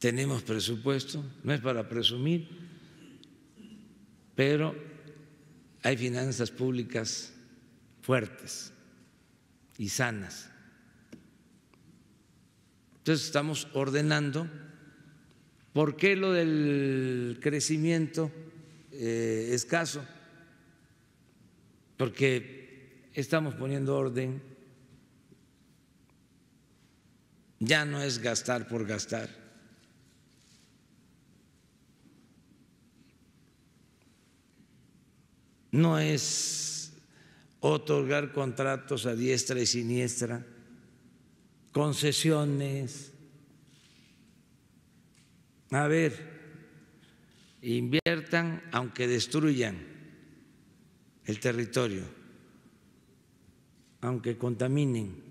tenemos presupuesto, no es para presumir, pero hay finanzas públicas fuertes y sanas. Entonces estamos ordenando por qué lo del crecimiento eh, escaso, porque estamos poniendo orden, ya no es gastar por gastar, no es otorgar contratos a diestra y siniestra, concesiones. A ver, inviertan aunque destruyan el territorio, aunque contaminen.